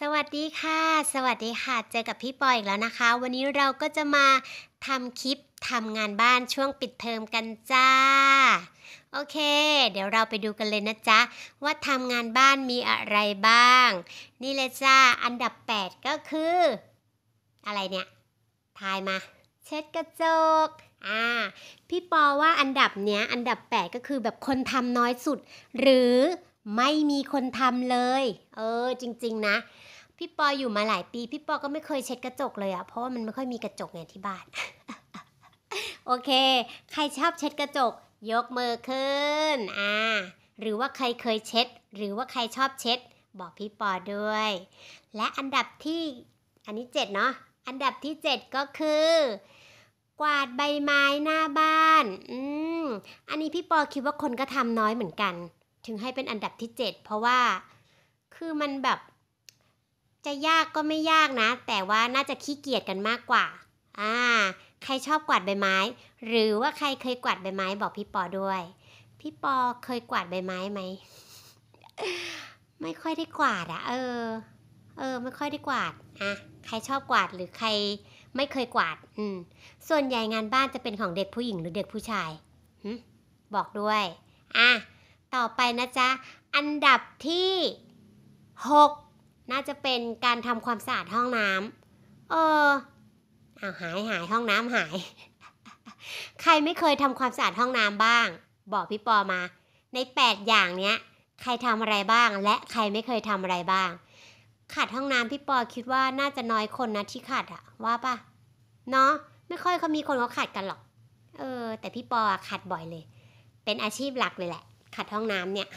สวัสดีค่ะ สวัสดีค่ะ เจอกับพี่ปอยอีกแล้วนะคะ วันนี้เราก็จะมาทำคลิปทำงานบ้านช่วงปิดเทอมกันจ้า โอเค เดี๋ยวเราไปดูกันเลยนะจ๊ะว่าทำงานบ้านมีอะไรบ้าง นี่เลยจ้าอันดับ 8 ก็คือ อะไรเนี่ยทายมา เช็ดกระจก อ่า พี่ปอว่าอันดับเนี้ยอันดับ 8 ก็คือแบบคนทำน้อยสุด หรือไม่มีคนทำเลย เออจริงๆนะพี่ปออยู่มาหลายปี พี่ปอก็ไม่เคยเช็ดกระจกเลยอะเพราะว่ามันไม่ค่อยมีกระจกไงที่บ้าน โอเค ใครชอบเช็ดกระจก ยกมือขึ้นอ่าหรือว่าใครเคยเช็ด หรือว่าใครชอบเช็ด บอกพี่ปอด้วย และอันดับที่อันนี้เจ็ดเนาะอันดับที่เจ็ดก็คือ กวาดใบไม้หน้าบ้านอืมอันนี้พี่ปอคิดว่าคนก็ทำน้อยเหมือนกันถึงให้เป็นอันดับที่ 7 เพราะว่า คือมันแบบ จะยากก็ไม่ยากนะ แต่ว่าน่าจะขี้เกียจกันมากกว่าอ่า ใครชอบกวาดใบไม้ หรือว่าใครเคยกวาดใบไม้บอกพี่ปอด้วย พี่ปอเคยกวาดใบไม้ไหมไม่ค่อยได้กวาดอะเออ เออ ไม่ค่อยได้กวาดอ่ะใครชอบกวาดหรือใคร ไม่เคยกวาด อืมส่วนใหญ่งานบ้านจะเป็นของเด็กผู้หญิง หรือเด็กผู้ชายบอกด้วยอ่ะต่อไปนะจ๊ะ อันดับที่ 6 น่าจะเป็นการทำความสะอาดห้องน้ำ เออเอาหายหายห้องน้ำหาย ใครไม่เคยทำความสะอาดห้องน้ำบ้าง บอกพี่ปอมา ใน 8 อย่างเนี้ย ใครทำอะไรบ้าง และใครไม่เคยทำอะไรบ้างขาดห้องน้ำพี่ปอคิดว่าน่าจะน้อยคนนะที่ขาดอะว่าปะเนาะไม่ค่อยเขามีคนเขาขาดกันหรอก เออ แต่พี่ปอขาดบ่อยเลย เป็นอาชีพหลักเลยแหละขัดห้องน้ำเนี่ย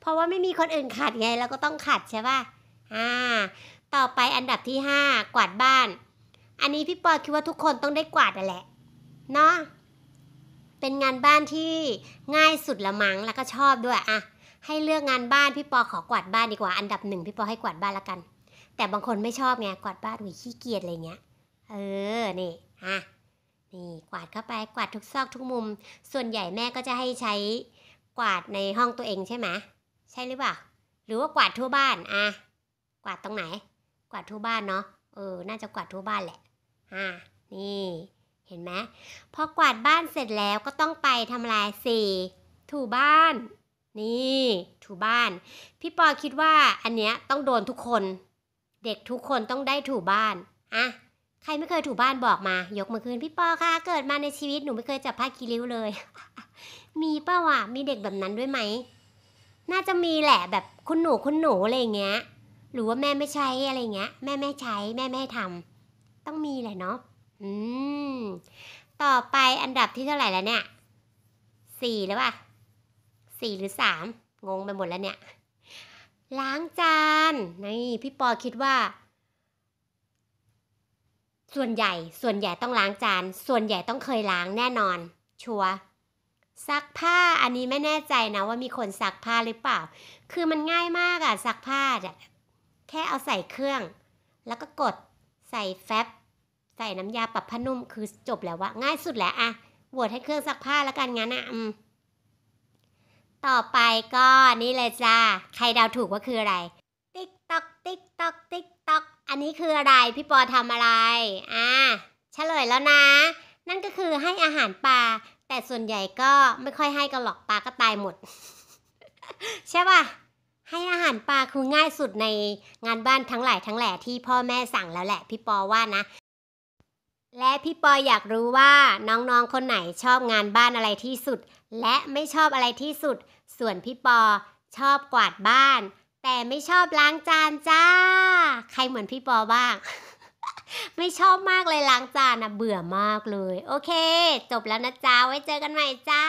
เพราะว่าไม่มีคนอื่นขัดไงเราก็ต้องขัดใช่ป่ะ อ่าต่อไปอันดับที่ 5 กวาดบ้าน อันนี้พี่ปอคิดว่าทุกคนต้องได้กวาดน่แหละเนาะเป็นงานบ้านที่ง่ายสุดละมัง้งแล้วก็ชอบด้วยอะให้เลือกงานบ้านพี่ปอขอกวาดบ้านดีกว่า อันดับหนึ่งพี่ปอให้กวาดบ้านละกัน แต่บางคนไม่ชอบไงกวาดบ้านหุ่ยขี้เกียจอะไรเงี้ย เออนี่อะนี่กวาดเข้าไปกวาดทุกซอกทุกมุม ส่วนใหญ่แม่ก็จะให้ใช้กวาดในห้องตัวเองใช่ไหมใช่หรือเปล่า หรือว่ากวาดทั่วบ้านอ่ะ กวาดตรงไหน กวาดทั่วบ้านเนาะเออน่าจะกวาดทั่วบ้านแหละอ่านี่ เห็นไหมพอกวาดบ้านเสร็จแล้วก็ต้องไปทำลายสีถูบ้าน นี่ถูบ้าน พี่ปอคิดว่าอันเนี้ยต้องโดนทุกคน เด็กทุกคนต้องได้ถูบ้านอ่ะใครไม่เคยถูบ้านบอกมา ยกมือขึ้นพี่ปอค่ะเกิดมาในชีวิตหนูไม่เคยจับผ้าคีริ้วเลย มีป่าวะมีเด็กแบบนั้นด้วยไหมน่าจะมีแหละแบบคุณหนูคุณหนูอะไรเงี้ย หรือว่าแม่ไม่ใช้อะไรเงี้ยแม่ไม่ใช้แม่ไม่ทำต้องมีแหละเนาะอืมต่อไปอันดับที่เท่าไหร่แล้วเนี่ยสี่แล้วป่ะสี่หรือสามงงไปหมดแล้วเนี่ย ล้างจานนี่พี่ปอคิดว่าส่วนใหญ่ ส่วนใหญ่ต้องล้างจาน ส่วนใหญ่ต้องเคยล้างแน่นอน ชัวซักผ้าอันนี้ไม่แน่ใจนะว่ามีคนซักผ้าหรือเปล่า คือมันง่ายมากอะซักผ้าแค่เอาใส่เครื่อง แล้วก็กดใส่แฟบใส่น้ำยาปรับผ้านุ่มคือจบแล้วว่าง่ายสุดแล้วอะโหวตให้เครื่องซักผ้าแล้วกันงั้นอะต่อไปก็นี่เลยจ้าใครเดาถูกว่าคืออะไร ติ๊กตอกติ๊กตอกติ๊กอันนี้คืออะไรพี่ปอทำอะไรอ่าเฉลยแล้วนะ นั่นก็คือให้อาหารปลาแต่ส่วนใหญ่ก็ไม่ค่อยให้กันหรอกปลาก็ตายหมดใช่ป่ะให้อาหารปลาคือง่ายสุดในงานบ้านทั้งหลายทั้งแหล่ที่พ่อแม่สั่งแล้วแหละ พี่ปอว่านะ และพี่ปออยากรู้ว่า น้องๆคนไหนชอบงานบ้านอะไรที่สุด และไม่ชอบอะไรที่สุด ส่วนพี่ปอชอบกวาดบ้านแต่ไม่ชอบล้างจานจ้า ใครเหมือนพี่ปอบ้าง ไม่ชอบมากเลยล้างจานนะเบื่อมากเลย โอเค จบแล้วนะจ้าไว้เจอกันใหม่จ้า